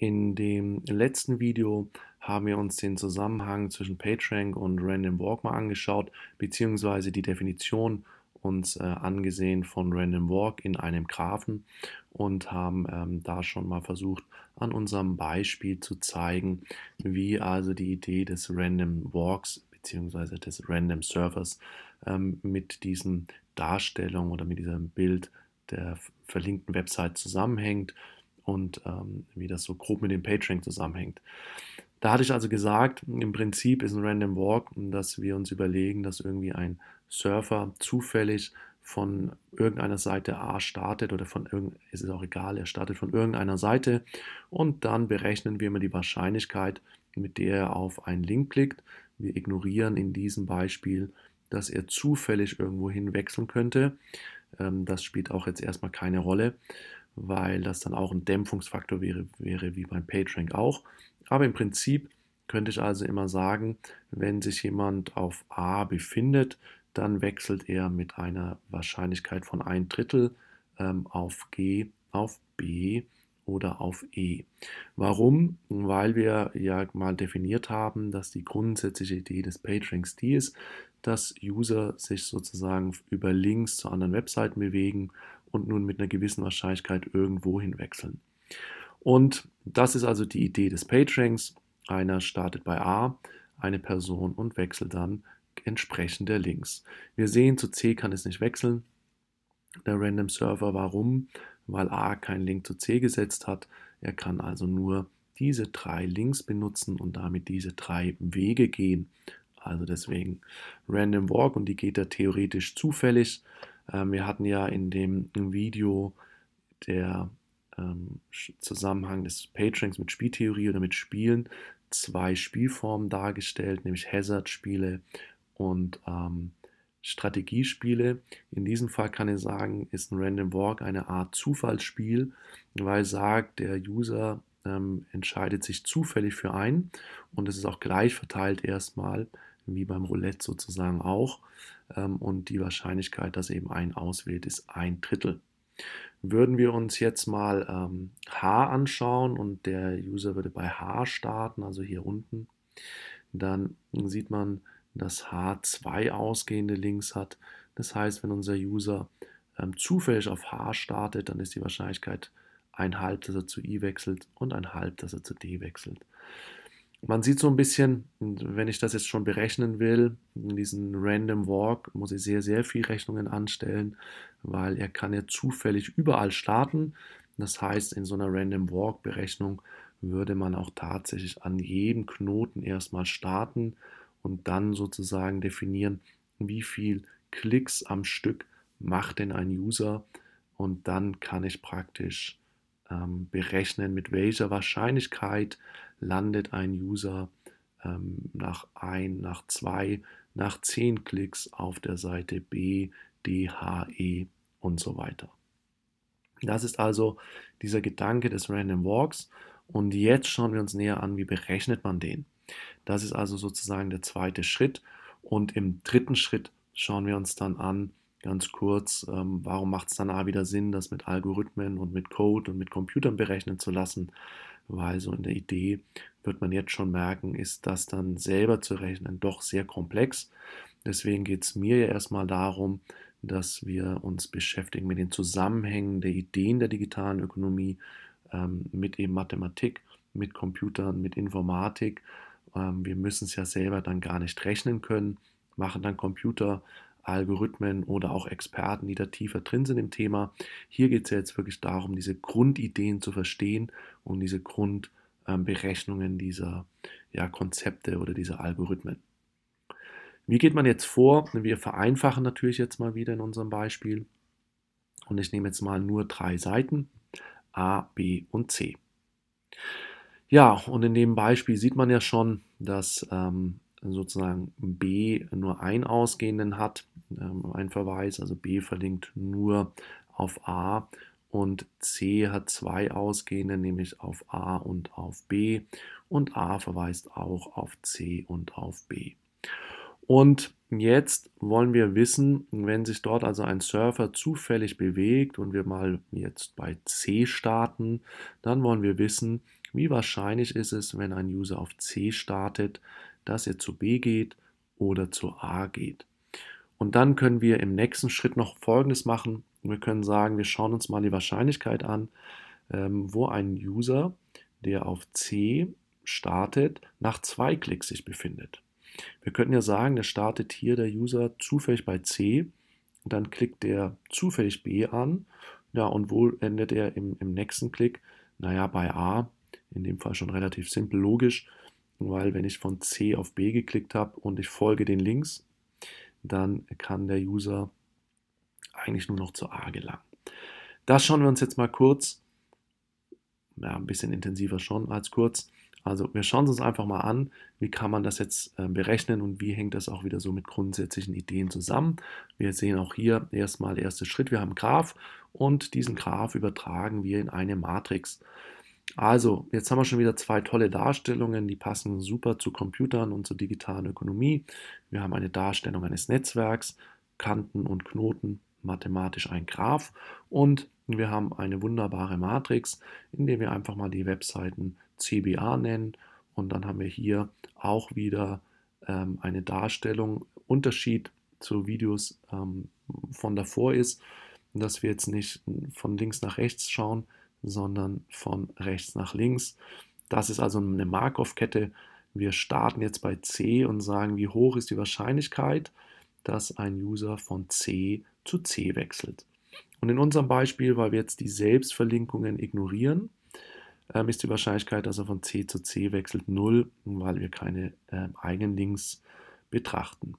In dem letzten Video haben wir uns den Zusammenhang zwischen PageRank und Random Walk mal angeschaut, beziehungsweise die Definition uns äh, angesehen von Random Walk in einem Graphen und haben ähm, da schon mal versucht, an unserem Beispiel zu zeigen, wie also die Idee des Random Walks beziehungsweise des Random Surfers ähm, mit diesen Darstellungen oder mit diesem Bild der verlinkten Website zusammenhängt und ähm, wie das so grob mit dem PageRank zusammenhängt. Da hatte ich also gesagt, im Prinzip ist ein Random Walk, dass wir uns überlegen, dass irgendwie ein Surfer zufällig von irgendeiner Seite A startet oder von irgendeiner, es ist auch egal, er startet von irgendeiner Seite und dann berechnen wir immer die Wahrscheinlichkeit, mit der er auf einen Link klickt. Wir ignorieren in diesem Beispiel, dass er zufällig irgendwo hin wechseln könnte. Ähm, das spielt auch jetzt erstmal keine Rolle weil das dann auch ein Dämpfungsfaktor wäre, wäre wie beim PageRank auch. Aber im Prinzip könnte ich also immer sagen, wenn sich jemand auf A befindet, dann wechselt er mit einer Wahrscheinlichkeit von ein Drittel ähm, auf G, auf B oder auf E. Warum? Weil wir ja mal definiert haben, dass die grundsätzliche Idee des PageRanks die ist, dass User sich sozusagen über Links zu anderen Webseiten bewegen und nun mit einer gewissen Wahrscheinlichkeit irgendwo hin wechseln. Und das ist also die Idee des PageRanks. Einer startet bei A, eine Person und wechselt dann entsprechend der Links. Wir sehen, zu C kann es nicht wechseln. Der Random Server, warum? Weil A keinen Link zu C gesetzt hat. Er kann also nur diese drei Links benutzen und damit diese drei Wege gehen. Also deswegen Random Walk und die geht er theoretisch zufällig. Äh, wir hatten ja in dem Video der ähm, Zusammenhang des Patrings mit Spieltheorie oder mit Spielen zwei Spielformen dargestellt, nämlich Hazard-Spiele und ähm, Strategiespiele. In diesem Fall kann ich sagen, ist ein Random Walk eine Art Zufallsspiel, weil sagt, der User ähm, entscheidet sich zufällig für einen und es ist auch gleich verteilt erstmal, wie beim Roulette sozusagen auch. Ähm, und die Wahrscheinlichkeit, dass eben ein auswählt, ist ein Drittel. Würden wir uns jetzt mal ähm, H anschauen und der User würde bei H starten, also hier unten, dann sieht man, dass H zwei ausgehende Links hat. Das heißt, wenn unser User ähm, zufällig auf H startet, dann ist die Wahrscheinlichkeit ein halb, dass er zu I wechselt und ein halb, dass er zu D wechselt man sieht so ein bisschen, wenn ich das jetzt schon berechnen will, in diesem Random Walk muss ich sehr, sehr viel Rechnungen anstellen, weil er kann ja zufällig überall starten. Das heißt, in so einer Random Walk Berechnung würde man auch tatsächlich an jedem Knoten erstmal starten und dann sozusagen definieren, wie viel Klicks am Stück macht denn ein User und dann kann ich praktisch ähm, berechnen, mit welcher Wahrscheinlichkeit landet ein User ähm, nach ein, nach zwei, nach zehn Klicks auf der Seite B, D, H, E und so weiter. Das ist also dieser Gedanke des Random Walks. Und jetzt schauen wir uns näher an, wie berechnet man den. Das ist also sozusagen der zweite Schritt. Und im dritten Schritt schauen wir uns dann an, ganz kurz, ähm, warum macht es dann auch wieder Sinn, das mit Algorithmen und mit Code und mit Computern berechnen zu lassen weil so in der Idee wird man jetzt schon merken, ist das dann selber zu rechnen doch sehr komplex. Deswegen geht es mir ja erstmal darum, dass wir uns beschäftigen mit den Zusammenhängen der Ideen der digitalen Ökonomie, ähm, mit eben Mathematik, mit Computern, mit Informatik. Ähm, wir müssen es ja selber dann gar nicht rechnen können, machen dann Computer Algorithmen oder auch Experten, die da tiefer drin sind im Thema. Hier geht es ja jetzt wirklich darum, diese Grundideen zu verstehen und diese Grundberechnungen ähm, dieser ja, Konzepte oder dieser Algorithmen. Wie geht man jetzt vor? Wir vereinfachen natürlich jetzt mal wieder in unserem Beispiel. Und ich nehme jetzt mal nur drei Seiten, A, B und C. Ja, und in dem Beispiel sieht man ja schon, dass ähm, sozusagen B nur ein ausgehenden hat, ähm, einen Verweis, also B verlinkt nur auf A und C hat zwei ausgehende, nämlich auf A und auf B und A verweist auch auf C und auf B. Und jetzt wollen wir wissen, wenn sich dort also ein Surfer zufällig bewegt und wir mal jetzt bei C starten, dann wollen wir wissen, wie wahrscheinlich ist es, wenn ein User auf C startet, dass er zu B geht oder zu A geht. Und dann können wir im nächsten Schritt noch Folgendes machen. Wir können sagen, wir schauen uns mal die Wahrscheinlichkeit an, ähm, wo ein User, der auf C startet, nach zwei Klicks sich befindet. Wir könnten ja sagen, der startet hier der User zufällig bei C und dann klickt der zufällig B an. Ja, und wo endet er im, im nächsten Klick? Naja, bei A, in dem Fall schon relativ simpel logisch weil wenn ich von C auf B geklickt habe und ich folge den Links, dann kann der User eigentlich nur noch zu A gelangen. Das schauen wir uns jetzt mal kurz, ja, ein bisschen intensiver schon als kurz. Also wir schauen uns einfach mal an, wie kann man das jetzt ähm, berechnen und wie hängt das auch wieder so mit grundsätzlichen Ideen zusammen. Wir sehen auch hier erstmal der erste Schritt, wir haben einen Graph und diesen Graph übertragen wir in eine Matrix. Also, jetzt haben wir schon wieder zwei tolle Darstellungen, die passen super zu Computern und zur digitalen Ökonomie. Wir haben eine Darstellung eines Netzwerks, Kanten und Knoten, mathematisch ein Graph und wir haben eine wunderbare Matrix, indem wir einfach mal die Webseiten CBA nennen und dann haben wir hier auch wieder ähm, eine Darstellung, Unterschied zu Videos ähm, von davor ist, dass wir jetzt nicht von links nach rechts schauen, sondern von rechts nach links. Das ist also eine Markov-Kette. Wir starten jetzt bei C und sagen, wie hoch ist die Wahrscheinlichkeit, dass ein User von C zu C wechselt. Und in unserem Beispiel, weil wir jetzt die Selbstverlinkungen ignorieren, ähm, ist die Wahrscheinlichkeit, dass er von C zu C wechselt, 0, weil wir keine ähm, eigenen Links betrachten.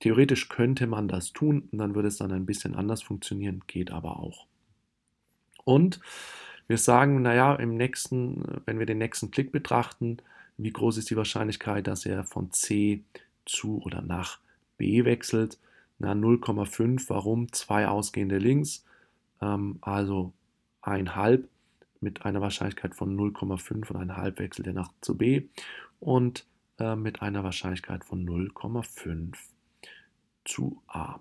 Theoretisch könnte man das tun, dann würde es dann ein bisschen anders funktionieren, geht aber auch. Und wir sagen, naja, im nächsten, wenn wir den nächsten Klick betrachten, wie groß ist die Wahrscheinlichkeit, dass er von C zu oder nach B wechselt? Na, 0,5. Warum? Zwei ausgehende links, ähm, also ein halb mit einer Wahrscheinlichkeit von 0,5 und ein halb wechselt er nach zu B und äh, mit einer Wahrscheinlichkeit von 0,5 zu A.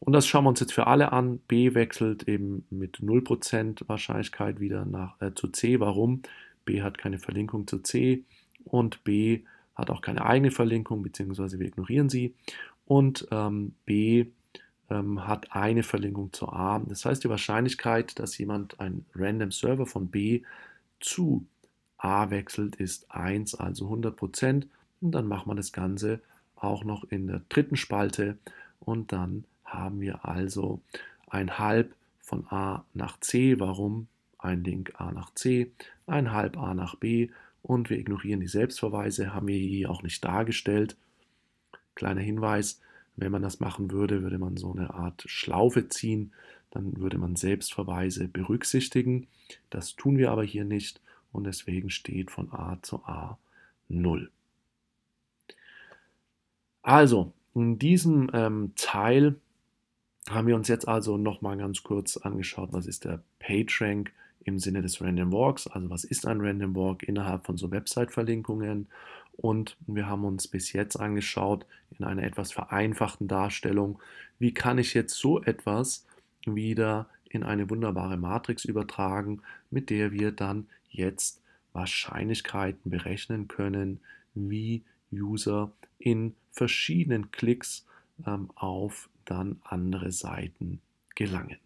Und das schauen wir uns jetzt für alle an. B wechselt eben mit 0% Wahrscheinlichkeit wieder nach, äh, zu C. Warum? B hat keine Verlinkung zu C und B hat auch keine eigene Verlinkung, beziehungsweise wir ignorieren sie. Und ähm, B ähm, hat eine Verlinkung zu A. Das heißt, die Wahrscheinlichkeit, dass jemand ein Random Server von B zu A wechselt, ist 1, also 100%. Und dann macht man das Ganze auch noch in der dritten Spalte und dann haben wir also ein halb von a nach c. Warum? Ein Link a nach c, ein halb a nach b und wir ignorieren die Selbstverweise, haben wir hier auch nicht dargestellt. Kleiner Hinweis, wenn man das machen würde, würde man so eine Art Schlaufe ziehen, dann würde man Selbstverweise berücksichtigen. Das tun wir aber hier nicht und deswegen steht von a zu a 0. Also, in diesem ähm, Teil haben wir uns jetzt also nochmal ganz kurz angeschaut, was ist der PageRank im Sinne des Random Walks, also was ist ein Random Walk innerhalb von so Website-Verlinkungen. Und wir haben uns bis jetzt angeschaut in einer etwas vereinfachten Darstellung, wie kann ich jetzt so etwas wieder in eine wunderbare Matrix übertragen, mit der wir dann jetzt Wahrscheinlichkeiten berechnen können, wie User in verschiedenen Klicks ähm, auf dann andere Seiten gelangen.